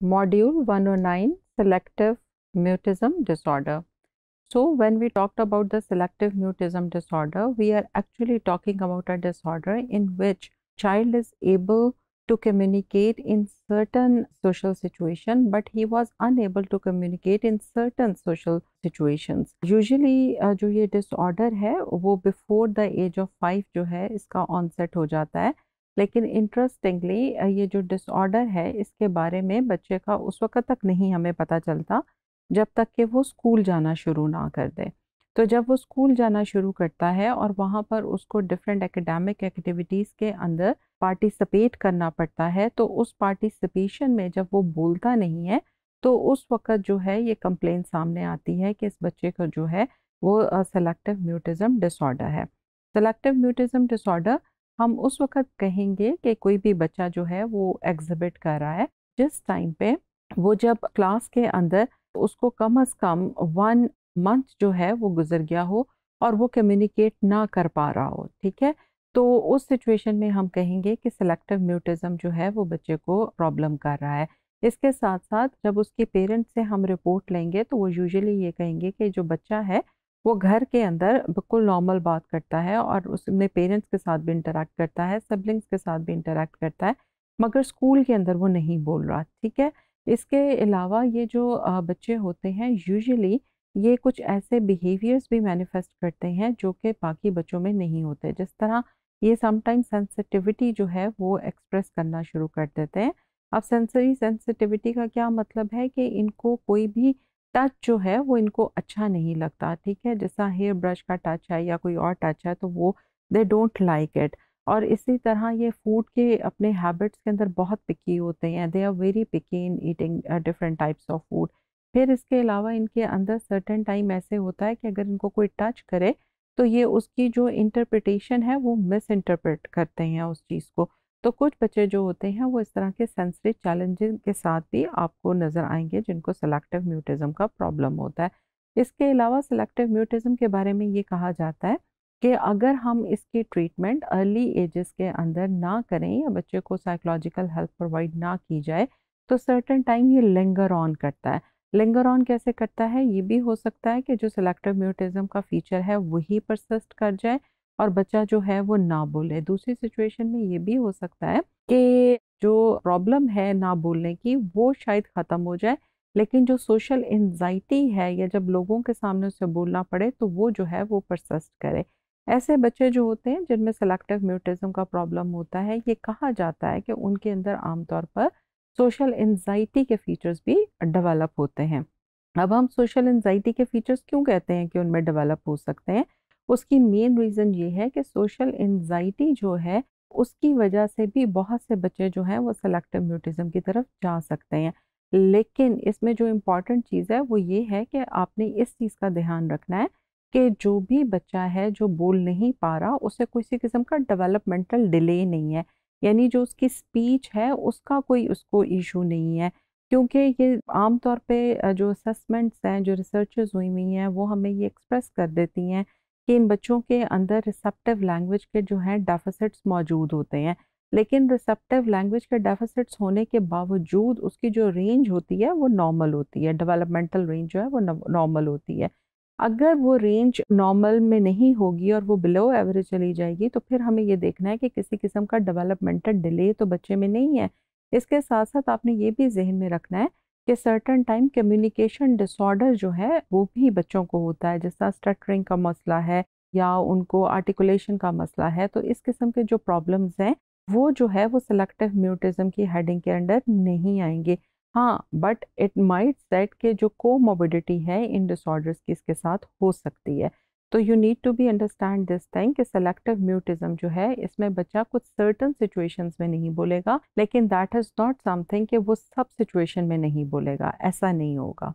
Module 109 Selective Mutism Disorder. So, when we talked about the selective mutism disorder, we are actually talking about a disorder in which child is able to communicate in certain social situation but he was unable to communicate in certain social situations usually uh, jo ye disorder hai wo before the age of 5 jo hai iska onset ho jata hai लेकिन interestingly ये जो disorder है इसके बारे में बच्चे का उस वक्त तक नहीं हमें पता चलता जब तक कि वो स्कूल जाना शुरू ना कर दे तो जब वो स्कूल जाना शुरू करता है और वहाँ पर उसको डिफरेंट एकेडमिक एक्टिविटीज़ के अंदर पार्टिसिपेट करना पड़ता है तो उस पार्टिसिपेशन में जब वो बोलता नहीं है तो उस वक्त जो है ये कंप्लेन सामने आती है कि इस बच्चे का जो है वो सेलेक्टिव म्यूटिज़म डिसऑर्डर है सेलेक्टिव म्यूटिज़म डिसऑर्डर हम उस वक़्त कहेंगे कि कोई भी बच्चा जो है वो एग्जिबिट कर रहा है जिस टाइम पे वो जब क्लास के अंदर उसको कम अज़ कम वन मंथ जो है वो गुजर गया हो और वो कम्युनिकेट ना कर पा रहा हो ठीक है तो उस सिचुएशन में हम कहेंगे कि सेलेक्टिव म्यूटिज़म जो है वो बच्चे को प्रॉब्लम कर रहा है इसके साथ साथ जब उसके पेरेंट्स से हम रिपोर्ट लेंगे तो वो यूजुअली ये कहेंगे कि जो बच्चा है वो घर के अंदर बिल्कुल नॉर्मल बात करता है और उसने पेरेंट्स के साथ भी इंटरेक्ट करता है सिबलिंग्स के साथ भी इंटरेक्ट करता है मगर स्कूल के अंदर वो नहीं बोल रहा ठीक है इसके अलावा ये जो बच्चे होते हैं यूजुअली ये कुछ ऐसे बिहेवियर्स भी मैनिफेस्ट करते हैं जो कि बाकी बच्चों में नहीं होते जिस तरह ये समटाइम सेंसिटिविटी जो है वो एक्सप्रेस करना शुरू कर देते हैं अब सेंसरी सेंसिटिविटी का क्या मतलब है कि इनको कोई भी टच जो है वो इनको अच्छा नहीं लगता ठीक है जैसा हेयर ब्रश का टच है या कोई और टच है तो वो दे डोंट लाइक इट और इसी तरह ये फूड के अपने हैबिट्स के अंदर बहुत पिकी होते हैं they are very picky in eating different types of food फिर इसके अलावा इनके अंदर सर्टेन टाइम ऐसे होता है कि अगर इनको कोई टच करे तो ये उसकी जो इंटरप्रिटेशन है वो मिस इंटरप्रेट करते हैं उस चीज़ को तो कुछ बच्चे जो होते हैं वो इस तरह के सेंसरी चैलेंजिंग के साथ भी आपको नज़र आएंगे जिनको सेलेक्टिव म्यूटिज़म का प्रॉब्लम होता है इसके अलावा सेलेक्टिव म्यूटिज़म के बारे में ये कहा जाता है कि अगर हम इसकी ट्रीटमेंट अर्ली एजेस के अंदर ना करें या बच्चे को साइकोलॉजिकल हेल्प प्रोवाइड ना की जाए तो सर्टन टाइम ये लेंगर ऑन करता है लेंगर ऑन कैसे करता है ये भी हो सकता है कि जो सेलेक्टिव म्यूटिज़म का फीचर है वही परसिस्ट कर जाए और बच्चा जो है वो ना बोले दूसरी सिचुएशन में ये भी हो सकता है कि जो प्रॉब्लम है ना बोलने की वो शायद ख़त्म हो जाए लेकिन जो सोशल एनजाइटी है या जब लोगों के सामने उसे बोलना पड़े तो वो जो है वो परसिस्ट करे ऐसे बच्चे जो होते हैं जिनमें सेलेक्टिव म्यूटिज्म का प्रॉब्लम होता है ये कहा जाता है कि उनके अंदर आमतौर पर सोशल एनजाइटी के फीचर्स भी डेवलप होते हैं अब हम सोशल एनजाइटी के फीचर्स क्यों कहते हैं कि उनमें डेवलप हो सकते हैं उसकी मेन रीज़न ये है कि सोशल एनजाइटी जो है उसकी वजह से भी बहुत से बच्चे जो हैं वो सेलेक्टिव म्यूटिज़म की तरफ जा सकते हैं लेकिन इसमें जो इम्पॉर्टेंट चीज़ है वो ये है कि आपने इस चीज़ का ध्यान रखना है कि जो भी बच्चा है जो बोल नहीं पा रहा उसे किसी किस्म का डेवलपमेंटल डिले नहीं है यानी जो उसकी स्पीच है उसका कोई उसको इशू नहीं है क्योंकि ये आम तौर पे जो असेसमेंट्स हैं जो रिसर्चेज हुई हुई हैं वो हमें ये एक्सप्रेस कर देती हैं कि इन बच्चों के अंदर रिसेप्टिव लैंग्वेज के जो हैं डेफिसिट्स मौजूद होते हैं लेकिन रिसेप्टिव लैंग्वेज के डेफिसिट्स होने के बावजूद उसकी जो रेंज होती है वो नॉर्मल होती है डेवलपमेंटल रेंज जो है वो नॉर्मल होती है अगर वो रेंज नॉर्मल में नहीं होगी और वो बिलो एवरेज चली जाएगी तो फिर हमें ये देखना है कि किसी किस्म का डेवलपमेंटल डिले तो बच्चे में नहीं है इसके साथ साथ आपने ये भी जहन में रखना है कि सर्टन टाइम कम्युनिकेशन डिसऑर्डर जो है वो भी बच्चों को होता है जैसा स्टटरिंग का मसला है या उनको आर्टिकुलेशन का मसला है तो इस किस्म के जो प्रॉब्लम्स हैं वो जो है वो सिलेक्टिव म्यूटिज़म की हेडिंग के अंडर नहीं आएंगे हाँ बट इट माइट सेट के जो कोमोबिडिटी है इन डिसऑर्डर्स की इसके साथ हो सकती है तो you need to be understand this thing कि सेलेक्टिव म्यूटिज्म जो है इसमें बच्चा कुछ सर्टन सिचुएशंस में नहीं बोलेगा लेकिन दैट इज़ नॉट समथिंग कि वो सब सिचुएशन में नहीं बोलेगा ऐसा नहीं होगा